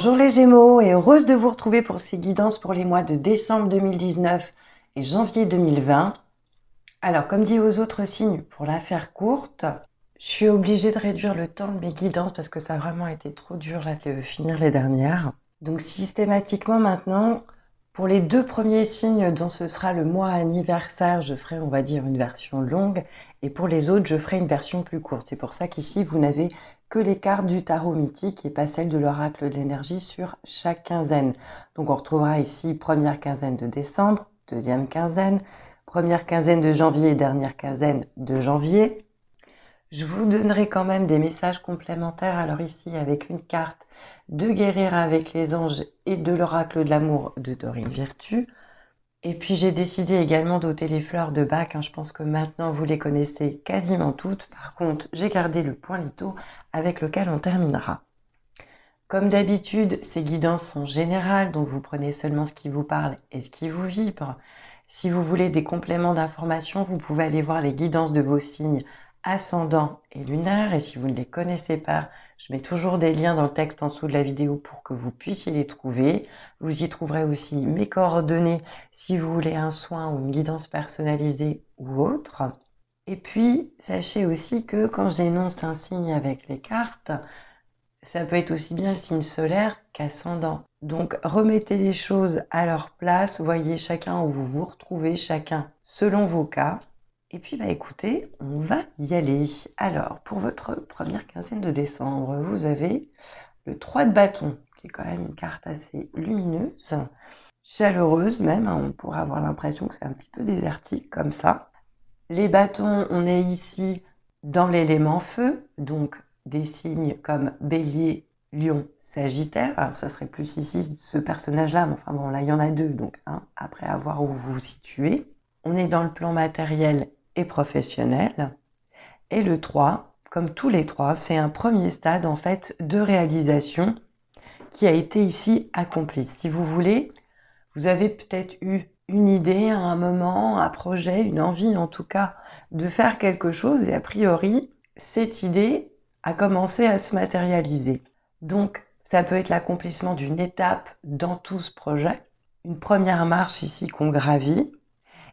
Bonjour les Gémeaux et heureuse de vous retrouver pour ces guidances pour les mois de décembre 2019 et janvier 2020. Alors comme dit aux autres signes, pour la faire courte, je suis obligée de réduire le temps de mes guidances parce que ça a vraiment été trop dur là, de finir les dernières. Donc systématiquement maintenant, pour les deux premiers signes dont ce sera le mois anniversaire, je ferai on va dire une version longue et pour les autres, je ferai une version plus courte. C'est pour ça qu'ici, vous n'avez que les cartes du tarot mythique et pas celles de l'oracle de l'énergie sur chaque quinzaine. Donc on retrouvera ici première quinzaine de décembre, deuxième quinzaine, première quinzaine de janvier et dernière quinzaine de janvier. Je vous donnerai quand même des messages complémentaires, alors ici avec une carte de guérir avec les anges et de l'oracle de l'amour de Dorine Virtue. Et puis j'ai décidé également d'ôter les fleurs de bac. Hein. Je pense que maintenant vous les connaissez quasiment toutes. Par contre, j'ai gardé le point lito avec lequel on terminera. Comme d'habitude, ces guidances sont générales, donc vous prenez seulement ce qui vous parle et ce qui vous vibre. Si vous voulez des compléments d'information, vous pouvez aller voir les guidances de vos signes ascendant et lunaire. Et si vous ne les connaissez pas, je mets toujours des liens dans le texte en dessous de la vidéo pour que vous puissiez les trouver. Vous y trouverez aussi mes coordonnées si vous voulez un soin ou une guidance personnalisée ou autre. Et puis, sachez aussi que quand j'énonce un signe avec les cartes, ça peut être aussi bien le signe solaire qu'ascendant. Donc remettez les choses à leur place, voyez chacun où vous vous retrouvez, chacun selon vos cas, et puis, bah, écoutez, on va y aller. Alors, pour votre première quinzaine de décembre, vous avez le 3 de bâton, qui est quand même une carte assez lumineuse, chaleureuse même. Hein. on pourrait avoir l'impression que c'est un petit peu désertique comme ça. Les bâtons, on est ici dans l'élément feu, donc des signes comme bélier, lion, sagittaire. Alors, ça serait plus ici ce personnage-là, mais enfin bon, là, il y en a deux, donc hein, après avoir où vous vous situez. On est dans le plan matériel professionnel Et le 3, comme tous les trois, c'est un premier stade en fait de réalisation qui a été ici accompli. Si vous voulez, vous avez peut-être eu une idée à un moment, un projet, une envie en tout cas de faire quelque chose et a priori, cette idée a commencé à se matérialiser. Donc, ça peut être l'accomplissement d'une étape dans tout ce projet, une première marche ici qu'on gravit,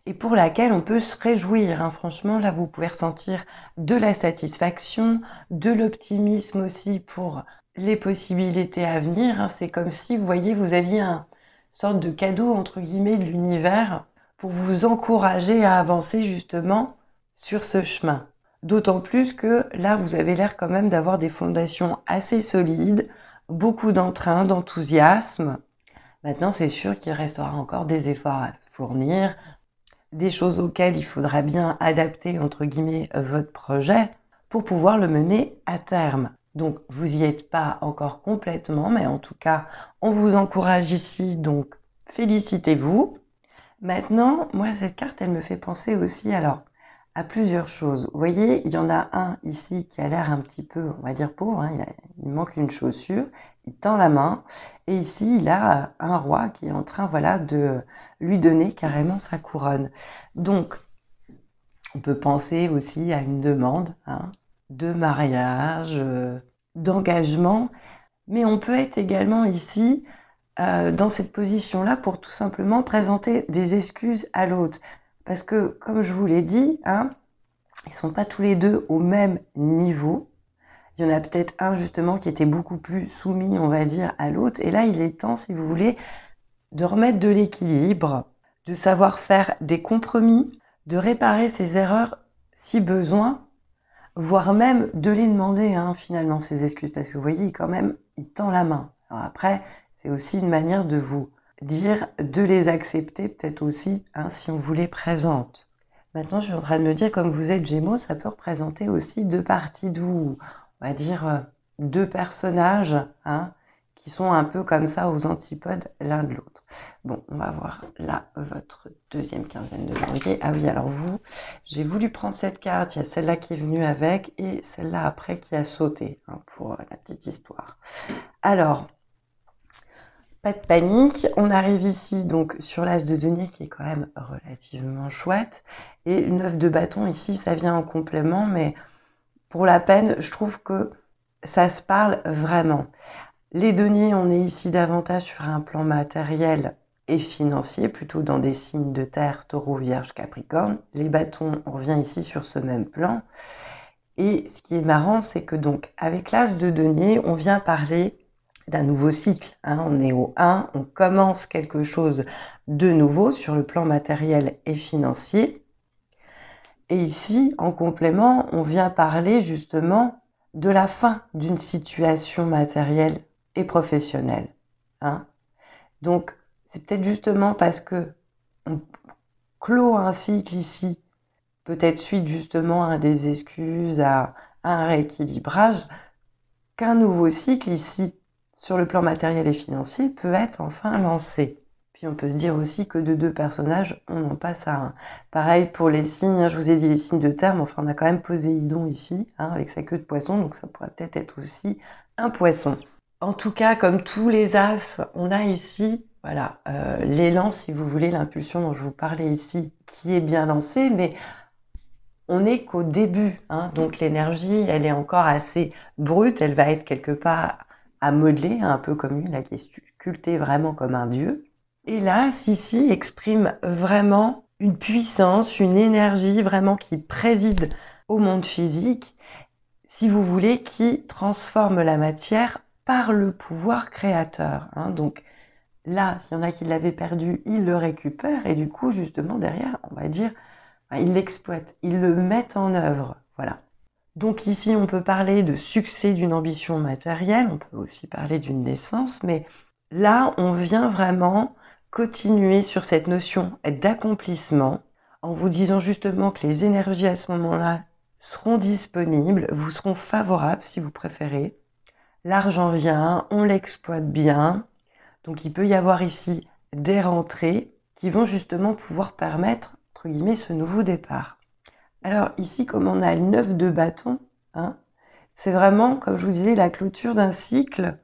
et pour laquelle on peut se réjouir. Hein. Franchement, là, vous pouvez ressentir de la satisfaction, de l'optimisme aussi pour les possibilités à venir. Hein. C'est comme si, vous voyez, vous aviez une sorte de cadeau, entre guillemets, de l'univers pour vous encourager à avancer justement sur ce chemin. D'autant plus que là, vous avez l'air quand même d'avoir des fondations assez solides, beaucoup d'entrain, d'enthousiasme. Maintenant, c'est sûr qu'il restera encore des efforts à fournir, des choses auxquelles il faudra bien adapter, entre guillemets, votre projet pour pouvoir le mener à terme. Donc, vous n'y êtes pas encore complètement, mais en tout cas, on vous encourage ici, donc félicitez-vous. Maintenant, moi, cette carte, elle me fait penser aussi, alors, à plusieurs choses. Vous voyez, il y en a un ici qui a l'air un petit peu, on va dire pauvre, hein, il, manque une chaussure, il tend la main. Et ici, il a un roi qui est en train voilà, de lui donner carrément sa couronne. Donc, on peut penser aussi à une demande hein, de mariage, euh, d'engagement, mais on peut être également ici euh, dans cette position-là pour tout simplement présenter des excuses à l'autre. Parce que, comme je vous l'ai dit, hein, ils ne sont pas tous les deux au même niveau. Il y en a peut-être un justement qui était beaucoup plus soumis, on va dire, à l'autre. Et là, il est temps, si vous voulez, de remettre de l'équilibre, de savoir faire des compromis, de réparer ses erreurs si besoin, voire même de les demander hein, finalement ses excuses, parce que vous voyez, quand même, il tend la main. après, c'est aussi une manière de vous dire, de les accepter peut-être aussi, hein, si on vous les présente. Maintenant, je suis en train de me dire, comme vous êtes Gémeaux, ça peut représenter aussi deux parties de vous on va dire, euh, deux personnages hein, qui sont un peu comme ça aux antipodes l'un de l'autre. Bon, on va voir là votre deuxième quinzaine de janvier. Ah oui, alors vous, j'ai voulu prendre cette carte. Il y a celle-là qui est venue avec et celle-là après qui a sauté hein, pour euh, la petite histoire. Alors, pas de panique. On arrive ici donc sur l'as de denier qui est quand même relativement chouette. Et une de bâton ici, ça vient en complément, mais pour la peine, je trouve que ça se parle vraiment. Les deniers, on est ici davantage sur un plan matériel et financier, plutôt dans des signes de terre, taureau, vierge, capricorne. Les bâtons, on revient ici sur ce même plan. Et ce qui est marrant, c'est que donc avec l'as de deniers on vient parler d'un nouveau cycle. Hein. On est au 1, on commence quelque chose de nouveau sur le plan matériel et financier. Et ici, en complément, on vient parler justement de la fin d'une situation matérielle et professionnelle. Hein. Donc, c'est peut-être justement parce que on clôt un cycle ici, peut-être suite justement à des excuses, à un rééquilibrage, qu'un nouveau cycle ici, sur le plan matériel et financier, peut être enfin lancé. Puis on peut se dire aussi que de deux personnages, on en passe à un. Pareil pour les signes, hein, je vous ai dit les signes de terre, mais enfin on a quand même Poséidon ici, hein, avec sa queue de poisson, donc ça pourrait peut-être être aussi un poisson. En tout cas, comme tous les as, on a ici voilà, euh, l'élan, si vous voulez, l'impulsion dont je vous parlais ici, qui est bien lancée, mais on n'est qu'au début. Hein, donc l'énergie, elle est encore assez brute, elle va être quelque part à modeler, un peu comme une là, qui est sculptée vraiment comme un dieu. Et là, Sissi exprime vraiment une puissance, une énergie vraiment qui préside au monde physique, si vous voulez, qui transforme la matière par le pouvoir créateur. Hein. Donc là, s'il y en a qui l'avaient perdu, il le récupère et du coup, justement, derrière, on va dire, il l'exploite, il le met en œuvre. Voilà. Donc ici, on peut parler de succès d'une ambition matérielle, on peut aussi parler d'une naissance, mais là, on vient vraiment continuer sur cette notion d'accomplissement en vous disant justement que les énergies à ce moment-là seront disponibles, vous seront favorables si vous préférez. L'argent vient, on l'exploite bien. Donc il peut y avoir ici des rentrées qui vont justement pouvoir permettre, entre guillemets, ce nouveau départ. Alors ici, comme on a le 9 de bâton, hein, c'est vraiment, comme je vous disais, la clôture d'un cycle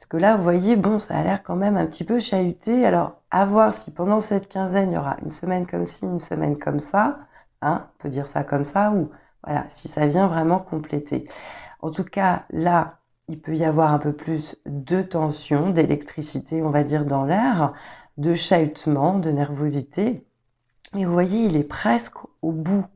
parce que là, vous voyez, bon, ça a l'air quand même un petit peu chahuté. Alors, à voir si pendant cette quinzaine, il y aura une semaine comme ci, une semaine comme ça. Hein, on peut dire ça comme ça, ou voilà, si ça vient vraiment compléter. En tout cas, là, il peut y avoir un peu plus de tension, d'électricité, on va dire, dans l'air, de chahutement, de nervosité. Mais vous voyez, il est presque au bout.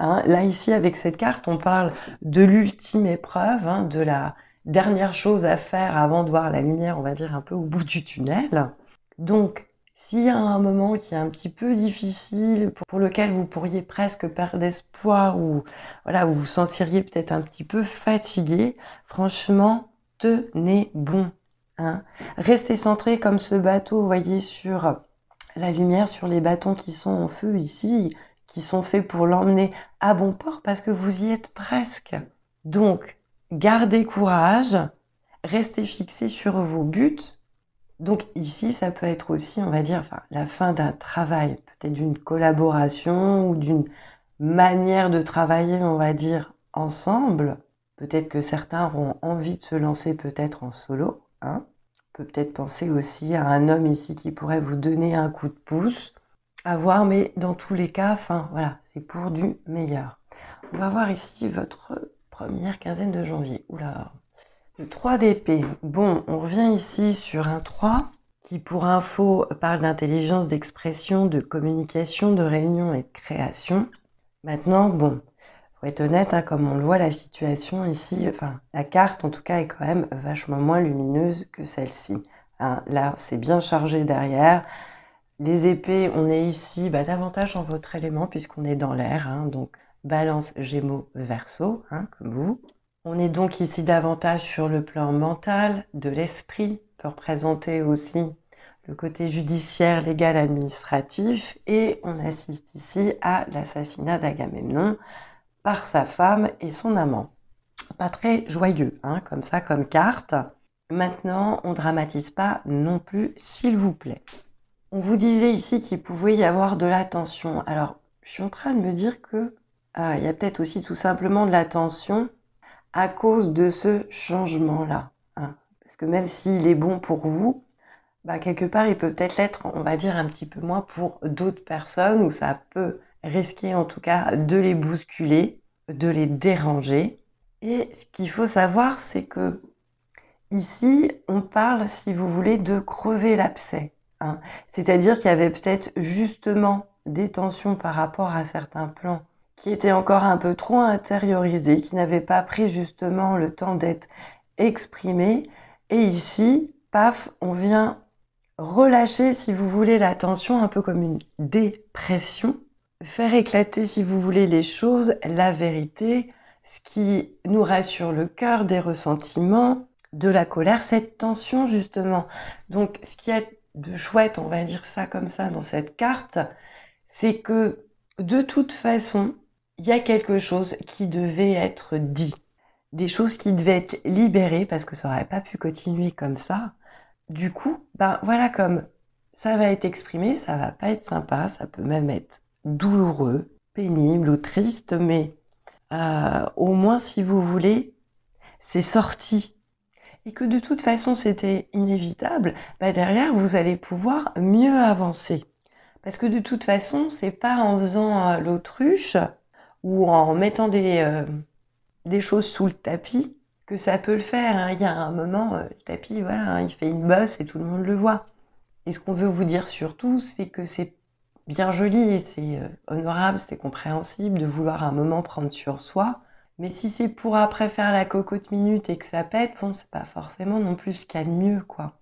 Hein. Là, ici, avec cette carte, on parle de l'ultime épreuve, hein, de la dernière chose à faire avant de voir la lumière, on va dire, un peu au bout du tunnel. Donc, s'il y a un moment qui est un petit peu difficile, pour lequel vous pourriez presque perdre espoir ou voilà, vous vous sentiriez peut-être un petit peu fatigué, franchement, tenez bon. Hein. Restez centré comme ce bateau, vous voyez, sur la lumière, sur les bâtons qui sont en feu ici, qui sont faits pour l'emmener à bon port parce que vous y êtes presque. Donc, Gardez courage, restez fixé sur vos buts. Donc ici, ça peut être aussi, on va dire, enfin, la fin d'un travail, peut-être d'une collaboration ou d'une manière de travailler, on va dire, ensemble. Peut-être que certains auront envie de se lancer peut-être en solo. Hein. peut peut-être penser aussi à un homme ici qui pourrait vous donner un coup de pouce. À voir, mais dans tous les cas, enfin voilà, c'est pour du meilleur. On va voir ici votre première quinzaine de janvier. Oula. Le 3 d'épée. Bon, on revient ici sur un 3 qui, pour info, parle d'intelligence, d'expression, de communication, de réunion et de création. Maintenant, bon, faut être honnête, hein, comme on le voit, la situation ici, enfin, la carte en tout cas est quand même vachement moins lumineuse que celle-ci. Hein, là, c'est bien chargé derrière. Les épées, on est ici bah, davantage en votre élément puisqu'on est dans l'air. Hein, donc, balance, gémeaux, verso, hein, comme vous. On est donc ici davantage sur le plan mental, de l'esprit, pour présenter aussi le côté judiciaire, légal, administratif, et on assiste ici à l'assassinat d'Agamemnon par sa femme et son amant. Pas très joyeux, hein, comme ça, comme carte. Maintenant, on ne dramatise pas non plus, s'il vous plaît. On vous disait ici qu'il pouvait y avoir de la tension. Alors, je suis en train de me dire que ah, il y a peut-être aussi tout simplement de la tension à cause de ce changement-là. Hein. Parce que même s'il est bon pour vous, bah, quelque part, il peut peut-être l'être, on va dire, un petit peu moins pour d'autres personnes, où ça peut risquer en tout cas de les bousculer, de les déranger. Et ce qu'il faut savoir, c'est que ici, on parle, si vous voulez, de crever l'abcès. Hein. C'est-à-dire qu'il y avait peut-être justement des tensions par rapport à certains plans qui était encore un peu trop intériorisé, qui n'avait pas pris justement le temps d'être exprimé. Et ici, paf, on vient relâcher, si vous voulez, la tension, un peu comme une dépression, faire éclater, si vous voulez, les choses, la vérité, ce qui nous rassure le cœur des ressentiments, de la colère, cette tension justement. Donc ce qui est de chouette, on va dire ça comme ça dans cette carte, c'est que de toute façon, il y a quelque chose qui devait être dit, des choses qui devaient être libérées parce que ça n'aurait pas pu continuer comme ça. Du coup, ben voilà comme ça va être exprimé, ça va pas être sympa, ça peut même être douloureux, pénible ou triste, mais euh, au moins si vous voulez, c'est sorti. Et que de toute façon c'était inévitable, ben, derrière vous allez pouvoir mieux avancer. Parce que de toute façon, c'est pas en faisant euh, l'autruche ou en mettant euh, des, choses sous le tapis que ça peut le faire. Hein. Il y a un moment, euh, le tapis, voilà, hein, il fait une bosse et tout le monde le voit. Et ce qu'on veut vous dire surtout, c'est que c'est bien joli, et c'est euh, honorable, c'est compréhensible de vouloir un moment prendre sur soi. Mais si c'est pour après faire la cocotte minute et que ça pète, bon, c'est pas forcément non plus ce qu'il y a de mieux, quoi.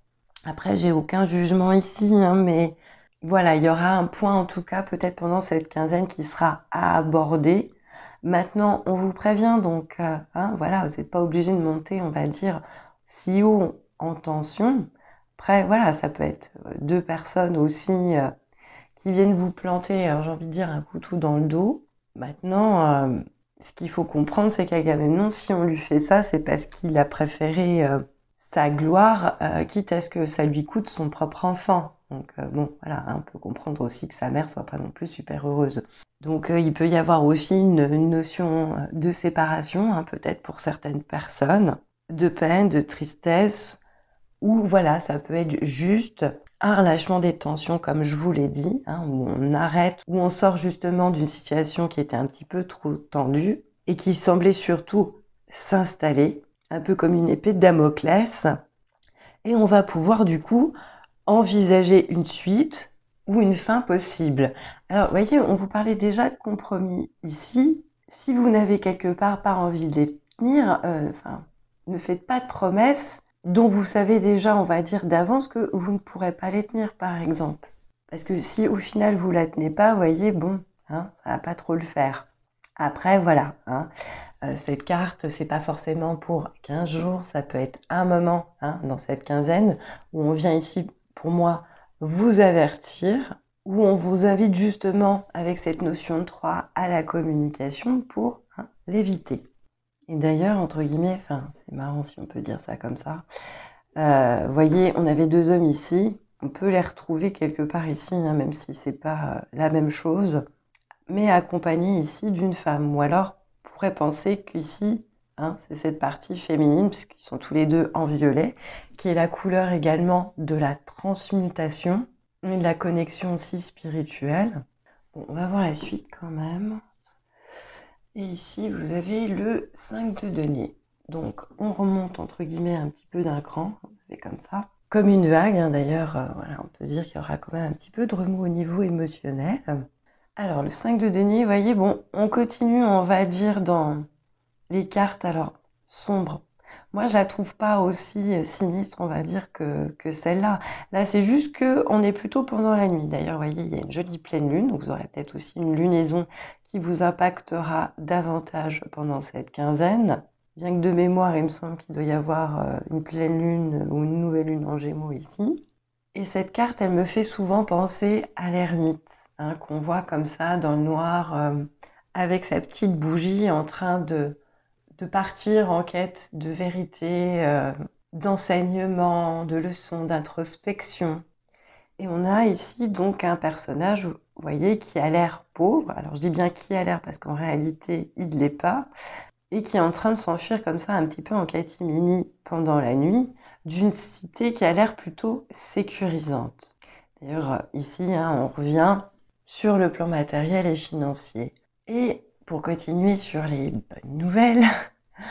Après, j'ai aucun jugement ici, hein, mais voilà, il y aura un point en tout cas peut-être pendant cette quinzaine qui sera à aborder. Maintenant, on vous prévient donc, euh, hein, voilà, vous n'êtes pas obligé de monter, on va dire, si haut en tension. Après, voilà, ça peut être euh, deux personnes aussi euh, qui viennent vous planter, j'ai envie de dire, un couteau dans le dos. Maintenant, ce qu'il faut comprendre, c'est qu'Agamemnon, si on lui fait ça, c'est parce qu'il a préféré sa gloire, euh, quitte à ce que ça lui coûte son propre enfant. Donc euh, bon, voilà, hein, on peut comprendre aussi que sa mère soit pas non plus super heureuse. Donc euh, il peut y avoir aussi une, notion de séparation, hein, peut-être pour certaines personnes, de peine, de tristesse, ou voilà, ça peut être juste un relâchement des tensions, comme je vous l'ai dit, hein, où on arrête, où on sort justement d'une situation qui était un petit peu trop tendue et qui semblait surtout s'installer un peu comme une épée de Damoclès. Et on va pouvoir du coup envisager une suite ou une fin possible. Alors, voyez, on vous parlait déjà de compromis ici. Si vous n'avez quelque part pas envie de les tenir, euh, ne faites pas de promesses dont vous savez déjà, on va dire d'avance, que vous ne pourrez pas les tenir, par exemple. Parce que si au final vous la tenez pas, voyez, bon, hein, ça va pas trop le faire. Après, voilà. Hein. Euh, cette carte, c'est pas forcément pour 15 jours, ça peut être un moment hein, dans cette quinzaine où on vient ici, pour moi, vous avertir, où on vous invite justement avec cette notion de 3 à la communication pour hein, l'éviter. Et d'ailleurs, entre guillemets, enfin, c'est marrant si on peut dire ça comme ça. Euh, voyez, on avait deux hommes ici, on peut les retrouver quelque part ici, hein, même si c'est pas euh, la même chose, mais accompagnés ici d'une femme, ou alors pourrait penser qu'ici, hein, c'est cette partie féminine, puisqu'ils sont tous les deux en violet, qui est la couleur également de la transmutation et de la connexion aussi spirituelle. on va voir la suite quand même. Et ici, vous avez le 5 de denier. Donc, on remonte entre guillemets un petit peu d'un cran, c'est comme ça. Comme une vague, hein, d'ailleurs, euh, voilà, on peut dire qu'il y aura quand même un petit peu de remous au niveau émotionnel. Alors, le 5 de denier, vous voyez, bon, on continue, on va dire, dans les cartes, alors, sombres. Moi, je la trouve pas aussi euh, sinistre, on va dire, que, celle-là. Là, c'est juste que on est plutôt pendant la nuit. D'ailleurs, vous voyez, il y a une jolie pleine lune, donc vous aurez peut-être aussi une lunaison qui vous impactera davantage pendant cette quinzaine. Bien que de mémoire, il me semble qu'il doit y avoir euh, une pleine lune ou une nouvelle lune en gémeaux ici. Et cette carte, elle me fait souvent penser à l'ermite. Hein, qu'on voit comme ça dans le noir euh, avec sa petite bougie en train de, partir en quête de vérité, euh, d'enseignement, de leçons, d'introspection. Et on a ici donc un personnage, vous voyez, qui a l'air pauvre. Alors je dis bien qui a l'air parce qu'en réalité, il ne l'est pas. Et qui est en train de s'enfuir comme ça un petit peu en catimini pendant la nuit d'une cité qui a l'air plutôt sécurisante. D'ailleurs, ici, hein, on revient sur le plan matériel et financier. Et pour continuer sur les bonnes nouvelles,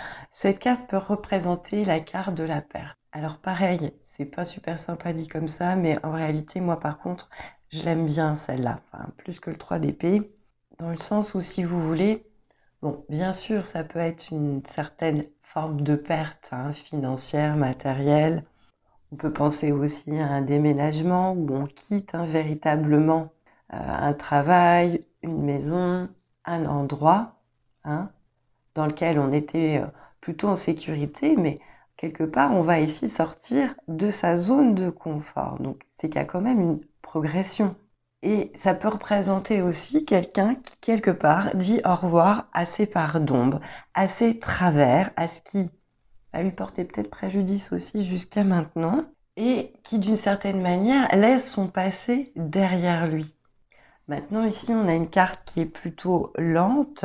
cette carte peut représenter la carte de la perte. Alors pareil, c'est pas super sympa dit comme ça, mais en réalité, moi par contre, je l'aime bien celle-là, plus que le 3 d'épée, dans le sens où si vous voulez, bon, bien sûr, ça peut être une certaine forme de perte hein, financière, matérielle. On peut penser aussi à un déménagement où on quitte hein, véritablement euh, un travail, une maison, un endroit hein, dans lequel on était euh, plutôt en sécurité, mais quelque part, on va ici sortir de sa zone de confort. Donc, c'est qu'il y a quand même une progression. Et ça peut représenter aussi quelqu'un qui, quelque part, dit au revoir à ses parts à ses travers, à ce qui va lui porter peut-être préjudice aussi jusqu'à maintenant, et qui, d'une certaine manière, laisse son passé derrière lui. Maintenant ici, on a une carte qui est plutôt lente,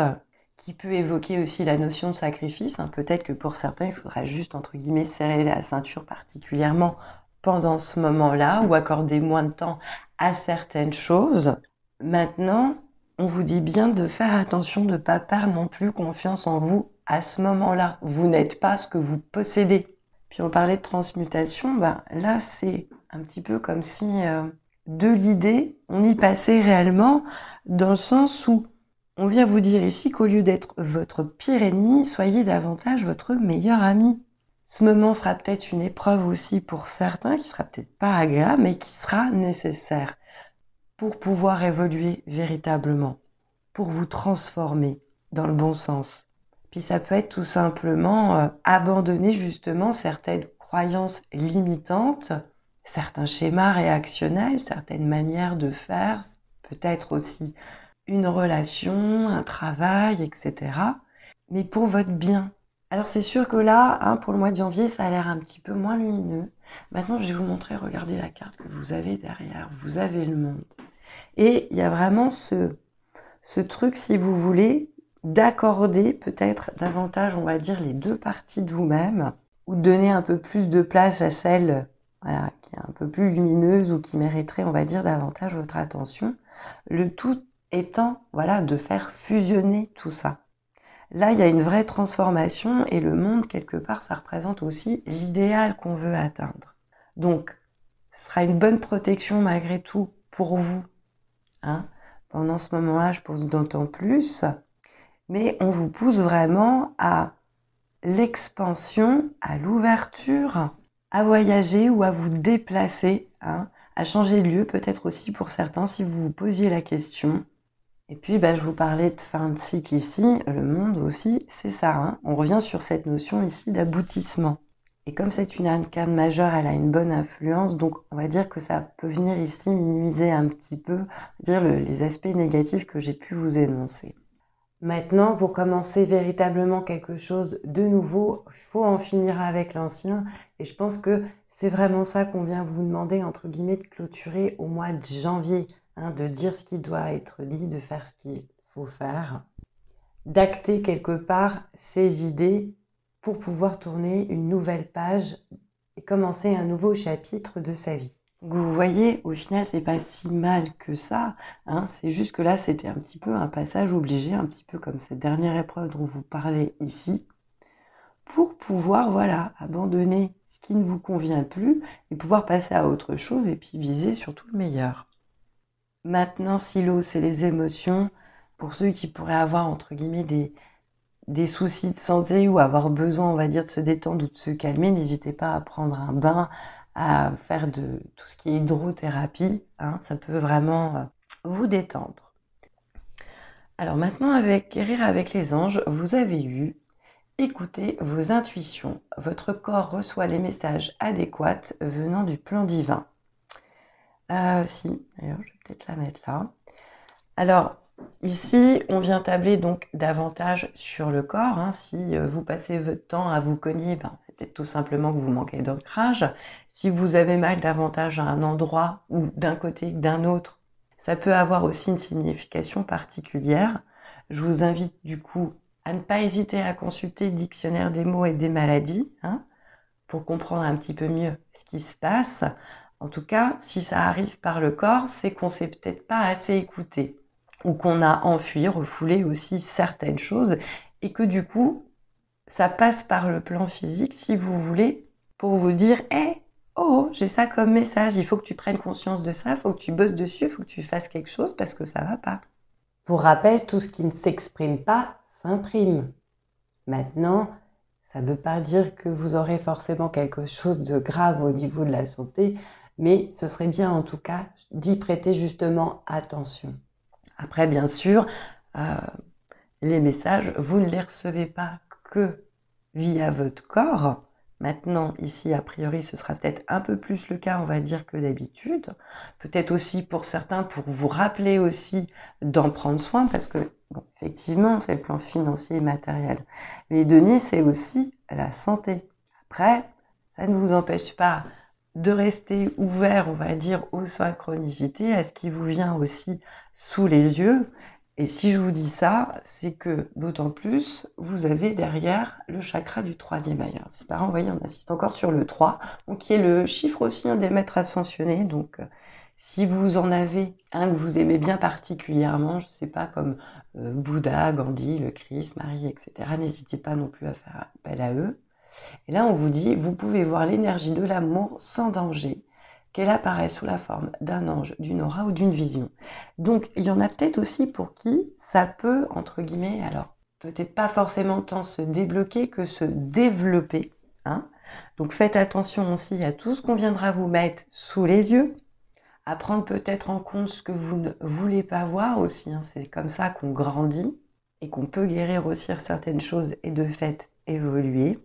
qui peut évoquer aussi la notion de sacrifice. Hein, peut-être que pour certains, il faudra juste, entre guillemets, serrer la ceinture particulièrement pendant ce moment-là ou accorder moins de temps à certaines choses. Maintenant, on vous dit bien de faire attention de ne pas perdre non plus confiance en vous à ce moment-là. Vous n'êtes pas ce que vous possédez. Puis on parlait de transmutation, bah, là c'est un petit peu comme si euh, de l'idée, on y passait réellement, dans le sens où on vient vous dire ici qu'au lieu d'être votre pire ennemi, soyez davantage votre meilleur ami. Ce moment sera peut-être une épreuve aussi pour certains, qui sera peut-être pas agréable, mais qui sera nécessaire pour pouvoir évoluer véritablement, pour vous transformer dans le bon sens. Puis ça peut être tout simplement euh, abandonner justement certaines croyances limitantes certains schémas réactionnels, certaines manières de faire, peut-être aussi une relation, un travail, etc. Mais pour votre bien. Alors c'est sûr que là, hein, pour le mois de janvier, ça a l'air un petit peu moins lumineux. Maintenant, je vais vous montrer, regardez la carte que vous avez derrière. Vous avez le monde. Et il y a vraiment ce, ce truc, si vous voulez, d'accorder peut-être davantage, on va dire, les deux parties de vous-même, ou donner un peu plus de place à celle voilà, un peu plus lumineuse ou qui mériterait, on va dire, davantage votre attention. Le tout étant, voilà, de faire fusionner tout ça. Là, il y a une vraie transformation et le monde, quelque part, ça représente aussi l'idéal qu'on veut atteindre. Donc, ce sera une bonne protection malgré tout pour vous. Hein Pendant ce moment-là, je pense d'autant plus, mais on vous pousse vraiment à l'expansion, à l'ouverture, à voyager ou à vous déplacer, hein, à changer de lieu peut-être aussi pour certains si vous vous posiez la question. Et puis bah, je vous parlais de fin de cycle ici, le monde aussi, c'est ça. Hein. On revient sur cette notion ici d'aboutissement. Et comme c'est une arcane majeure, elle a une bonne influence, donc on va dire que ça peut venir ici minimiser un petit peu dire les aspects négatifs que j'ai pu vous énoncer. Maintenant, pour commencer véritablement quelque chose de nouveau, il faut en finir avec l'ancien. Et je pense que c'est vraiment ça qu'on vient vous demander, entre guillemets, de clôturer au mois de janvier, hein, de dire ce qui doit être dit, de faire ce qu'il faut faire, d'acter quelque part ses idées pour pouvoir tourner une nouvelle page et commencer un nouveau chapitre de sa vie. Vous voyez, au final, c'est pas si mal que ça. Hein. C'est juste que là, c'était un petit peu un passage obligé, un petit peu comme cette dernière épreuve dont vous parlez ici, pour pouvoir, voilà, abandonner ce qui ne vous convient plus et pouvoir passer à autre chose et puis viser surtout le meilleur. Maintenant, si l'eau, c'est les émotions, pour ceux qui pourraient avoir, entre guillemets, des, des soucis de santé ou avoir besoin, on va dire, de se détendre ou de se calmer, n'hésitez pas à prendre un bain, à faire de tout ce qui est hydrothérapie. Hein, ça peut vraiment euh, vous détendre. Alors maintenant, avec Rire avec les anges, vous avez eu Écoutez vos intuitions. Votre corps reçoit les messages adéquats venant du plan divin. Euh, si, d'ailleurs, je vais peut-être la mettre là. Alors, ici, on vient tabler donc davantage sur le corps. Hein. Si euh, vous passez votre temps à vous cogner, ben, c'est peut-être tout simplement que vous manquez d'ancrage si vous avez mal davantage à un endroit ou d'un côté que d'un autre, ça peut avoir aussi une signification particulière. Je vous invite du coup à ne pas hésiter à consulter le dictionnaire des mots et des maladies hein, pour comprendre un petit peu mieux ce qui se passe. En tout cas, si ça arrive par le corps, c'est qu'on s'est peut-être pas assez écouté ou qu'on a enfui, refoulé aussi certaines choses et que du coup, ça passe par le plan physique si vous voulez pour vous dire hé, eh, Oh, j'ai ça comme message, il faut que tu prennes conscience de ça, il faut que tu bosses dessus, il faut que tu fasses quelque chose parce que ça va pas. Pour rappel, tout ce qui ne s'exprime pas s'imprime. Maintenant, ça ne veut pas dire que vous aurez forcément quelque chose de grave au niveau de la santé, mais ce serait bien en tout cas d'y prêter justement attention. Après, bien sûr, euh, les messages, vous ne les recevez pas que via votre corps, Maintenant, ici, a priori, ce sera peut-être un peu plus le cas, on va dire, que d'habitude. Peut-être aussi pour certains, pour vous rappeler aussi d'en prendre soin, parce que, effectivement, c'est le plan financier et matériel. Mais Denis, c'est aussi la santé. Après, ça ne vous empêche pas de rester ouvert, on va dire, aux synchronicités, à ce qui vous vient aussi sous les yeux. Et si je vous dis ça, c'est que d'autant plus, vous avez derrière le chakra du troisième ailleurs. C'est pas voyez, on assiste encore sur le 3, qui est le chiffre aussi des maîtres ascensionnés. Donc euh, si vous en avez un que vous aimez bien particulièrement, je ne sais pas, comme euh, Bouddha, Gandhi, le Christ, Marie, etc., n'hésitez pas non plus à faire appel à eux. Et là, on vous dit, vous pouvez voir l'énergie de l'amour sans danger qu'elle apparaît sous la forme d'un ange, d'une aura ou d'une vision. Donc il y en a peut-être aussi pour qui ça peut, entre guillemets, alors peut-être pas forcément tant se débloquer que se développer. Hein. Donc faites attention aussi à tout ce qu'on viendra vous mettre sous les yeux, à prendre peut-être en compte ce que vous ne voulez pas voir aussi. Hein. C'est comme ça qu'on grandit et qu'on peut guérir aussi certaines choses et de fait évoluer.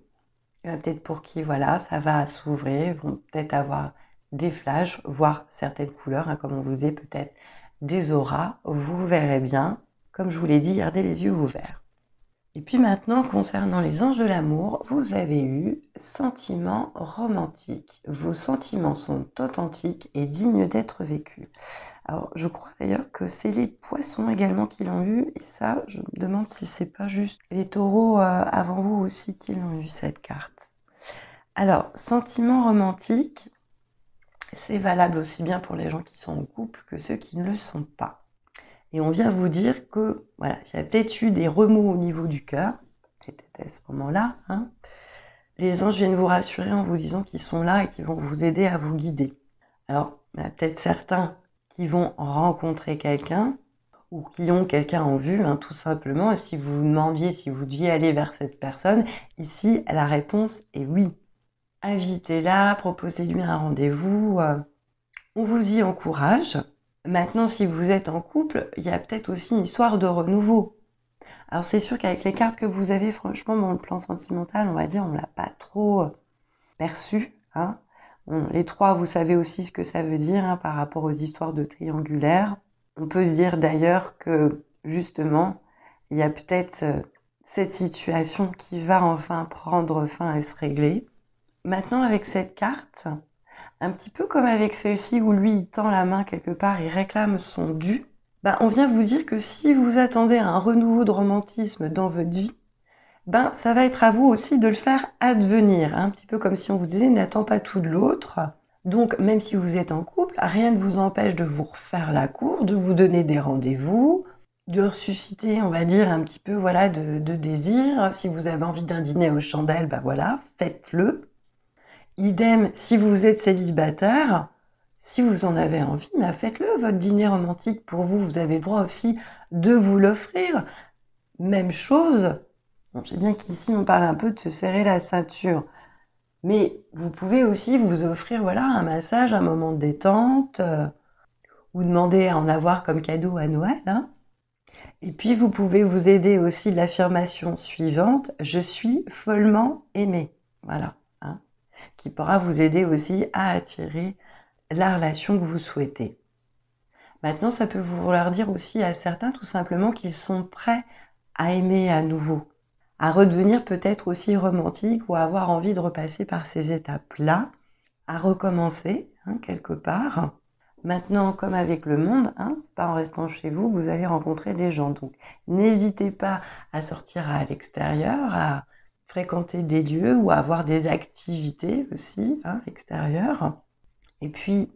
Il y a peut-être pour qui, voilà, ça va s'ouvrir, vont peut-être avoir des flashs, voire certaines couleurs, hein, comme on vous est peut-être des auras, vous verrez bien. Comme je vous l'ai dit, gardez les yeux ouverts. Et puis maintenant, concernant les anges de l'amour, vous avez eu sentiments romantiques. Vos sentiments sont authentiques et dignes d'être vécus. Alors, je crois d'ailleurs que c'est les poissons également qui l'ont eu, et ça, je me demande si c'est pas juste les taureaux euh, avant vous aussi qui l'ont eu cette carte. Alors, sentiments romantiques, c'est valable aussi bien pour les gens qui sont en couple que ceux qui ne le sont pas. Et on vient vous dire que voilà, il y a peut-être eu des remous au niveau du cœur, c'était à ce moment-là, hein, les anges viennent vous rassurer en vous disant qu'ils sont là et qu'ils vont vous aider à vous guider. Alors, il y a peut-être certains qui vont rencontrer quelqu'un ou qui ont quelqu'un en vue, hein, tout simplement. Et si vous vous demandiez si vous deviez aller vers cette personne, ici, la réponse est oui invitez-la, proposez-lui un rendez-vous. Euh, on vous y encourage. Maintenant, si vous êtes en couple, il y a peut-être aussi une histoire de renouveau. Alors c'est sûr qu'avec les cartes que vous avez, franchement, dans le plan sentimental, on va dire, on l'a pas trop euh, perçu. Hein. les trois, vous savez aussi ce que ça veut dire hein, par rapport aux histoires de triangulaire. On peut se dire d'ailleurs que justement, il y a peut-être euh, cette situation qui va enfin prendre fin et se régler. Maintenant, avec cette carte, un petit peu comme avec celle-ci où lui, il tend la main quelque part, il réclame son dû, bah, on vient vous dire que si vous attendez un renouveau de romantisme dans votre vie, ben, ça va être à vous aussi de le faire advenir. Hein. un petit peu comme si on vous disait n'attends pas tout de l'autre. Donc, même si vous êtes en couple, rien ne vous empêche de vous refaire la cour, de vous donner des rendez-vous, de ressusciter, on va dire, un petit peu voilà, de, de désir. Si vous avez envie d'un dîner aux chandelles, ben voilà, faites-le. Idem, si vous êtes célibataire, si vous en avez envie, mais faites-le, votre dîner romantique pour vous, vous avez le droit aussi de vous l'offrir. Même chose, je sais bien qu'ici on parle un peu de se serrer la ceinture, mais vous pouvez aussi vous offrir voilà, un massage, un moment de détente, euh, ou demander à en avoir comme cadeau à Noël. Hein. Et puis vous pouvez vous aider aussi de l'affirmation suivante, je suis follement aimé. Voilà qui pourra vous aider aussi à attirer la relation que vous souhaitez. Maintenant, ça peut vous vouloir dire aussi à certains tout simplement qu'ils sont prêts à aimer à nouveau, à redevenir peut-être aussi romantique ou à avoir envie de repasser par ces étapes-là, à recommencer hein, quelque part. Maintenant, comme avec le monde, hein, n'est pas en restant chez vous que vous allez rencontrer des gens. Donc, n'hésitez pas à sortir à l'extérieur, à fréquenter des lieux ou avoir des activités aussi hein, extérieures. Et puis,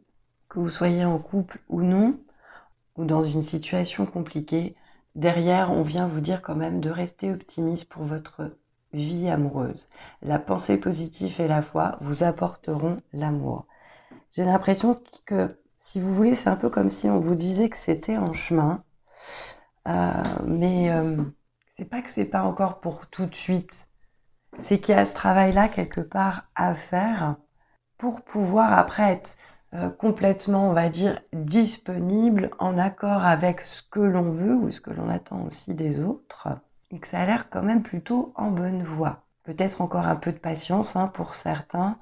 que vous soyez en couple ou non, ou dans une situation compliquée, derrière, on vient vous dire quand même de rester optimiste pour votre vie amoureuse. La pensée positive et la foi vous apporteront l'amour. J'ai l'impression que, si vous voulez, c'est un peu comme si on vous disait que c'était en chemin, euh, mais ce euh, c'est pas que c'est pas encore pour tout de suite c'est qu'il y a ce travail-là quelque part à faire pour pouvoir après être euh, complètement, on va dire, disponible, en accord avec ce que l'on veut ou ce que l'on attend aussi des autres, et que ça a l'air quand même plutôt en bonne voie. Peut-être encore un peu de patience hein, pour certains,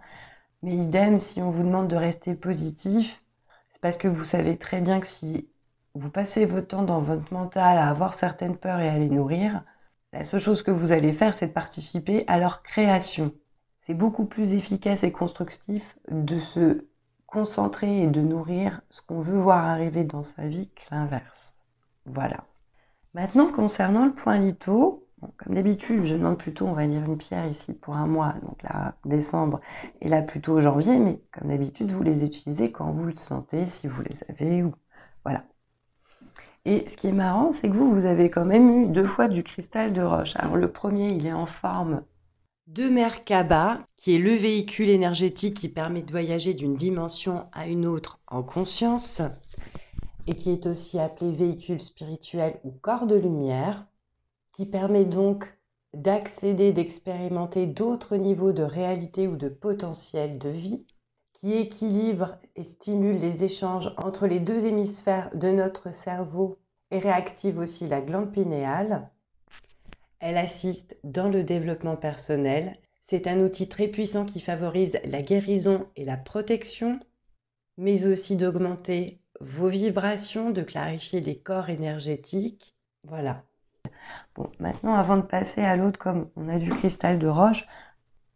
mais idem, si on vous demande de rester positif, c'est parce que vous savez très bien que si vous passez votre temps dans votre mental à avoir certaines peurs et à les nourrir, la seule chose que vous allez faire, c'est de participer à leur création. C'est beaucoup plus efficace et constructif de se concentrer et de nourrir ce qu'on veut voir arriver dans sa vie que l'inverse. Voilà. Maintenant, concernant le point litho, comme d'habitude, je demande plutôt, on va lire une pierre ici pour un mois, donc là, décembre, et là, plutôt janvier, mais comme d'habitude, vous les utilisez quand vous le sentez, si vous les avez, ou voilà. Et ce qui est marrant, c'est que vous, vous avez quand même eu deux fois du cristal de roche. Alors le premier, il est en forme de Merkaba, qui est le véhicule énergétique qui permet de voyager d'une dimension à une autre en conscience, et qui est aussi appelé véhicule spirituel ou corps de lumière, qui permet donc d'accéder, d'expérimenter d'autres niveaux de réalité ou de potentiel de vie qui équilibre et stimule les échanges entre les deux hémisphères de notre cerveau et réactive aussi la glande pinéale. Elle assiste dans le développement personnel. C'est un outil très puissant qui favorise la guérison et la protection, mais aussi d'augmenter vos vibrations, de clarifier les corps énergétiques. Voilà. Bon, maintenant, avant de passer à l'autre, comme on a du cristal de roche,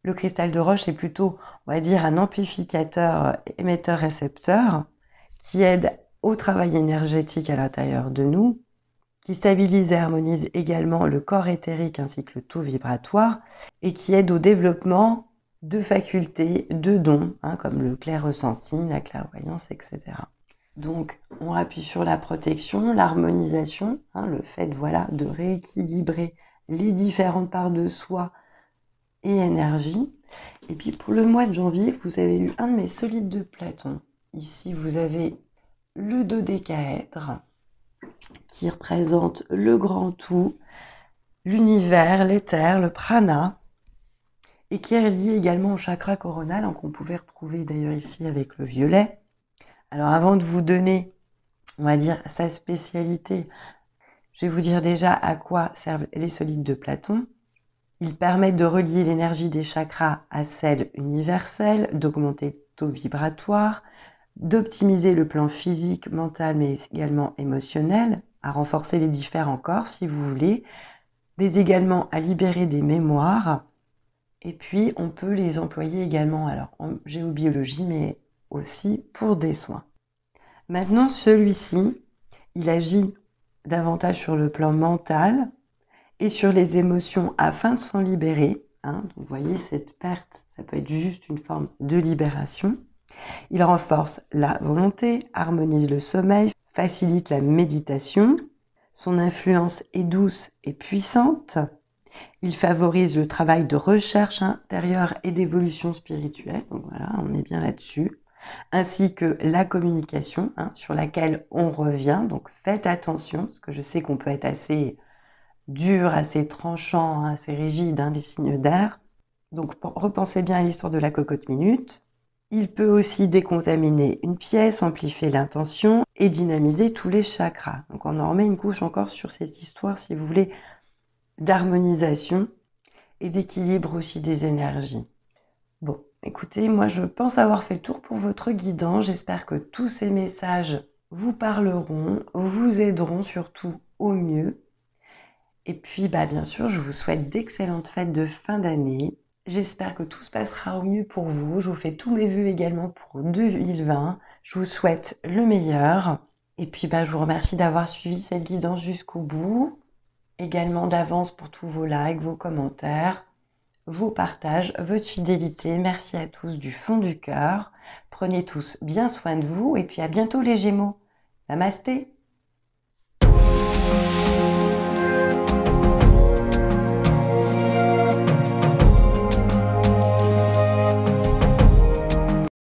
le cristal de roche est plutôt, on va dire, un amplificateur euh, émetteur-récepteur qui aide au travail énergétique à l'intérieur de nous, qui stabilise et harmonise également le corps éthérique ainsi que le tout vibratoire, et qui aide au développement de facultés, de dons, hein, comme le clair ressenti, la clairvoyance, etc. Donc, on appuie sur la protection, l'harmonisation, hein, le fait voilà, de rééquilibrer les différentes parts de soi et énergie. Et puis pour le mois de janvier, vous avez eu un de mes solides de Platon. Ici, vous avez le dodécaèdre qui représente le grand tout, l'univers, l'éther, le prana, et qui est lié également au chakra coronal, hein, qu'on pouvait retrouver d'ailleurs ici avec le violet. Alors avant de vous donner, on va dire, sa spécialité, je vais vous dire déjà à quoi servent les solides de Platon. Ils permettent de relier l'énergie des chakras à celle universelle, d'augmenter le taux vibratoire, d'optimiser le plan physique, mental, mais également émotionnel, à renforcer les différents corps si vous voulez, mais également à libérer des mémoires. Et puis, on peut les employer également, alors en géobiologie, mais aussi pour des soins. Maintenant, celui-ci, il agit davantage sur le plan mental, et sur les émotions afin de s'en libérer. Hein. vous voyez, cette perte, ça peut être juste une forme de libération. Il renforce la volonté, harmonise le sommeil, facilite la méditation. Son influence est douce et puissante. Il favorise le travail de recherche intérieure et d'évolution spirituelle. Donc voilà, on est bien là-dessus. Ainsi que la communication, hein, sur laquelle on revient. Donc faites attention, parce que je sais qu'on peut être assez dur assez tranchant assez rigide hein, les signes d'air. Donc repensez bien à l'histoire de la cocotte minute. Il peut aussi décontaminer une pièce, amplifier l'intention et dynamiser tous les chakras. Donc on en remet une couche encore sur cette histoire, si vous voulez, d'harmonisation et d'équilibre aussi des énergies. Bon, écoutez, moi je pense avoir fait le tour pour votre guidant J'espère que tous ces messages vous parleront, vous aideront surtout au mieux et puis, bah, bien sûr, je vous souhaite d'excellentes fêtes de fin d'année. J'espère que tout se passera au mieux pour vous. Je vous fais tous mes vœux également pour 2020. Je vous souhaite le meilleur. Et puis, bah, je vous remercie d'avoir suivi cette guidance jusqu'au bout. Également d'avance pour tous vos likes, vos commentaires, vos partages, votre fidélité. Merci à tous du fond du cœur. Prenez tous bien soin de vous et puis à bientôt les Gémeaux. Namasté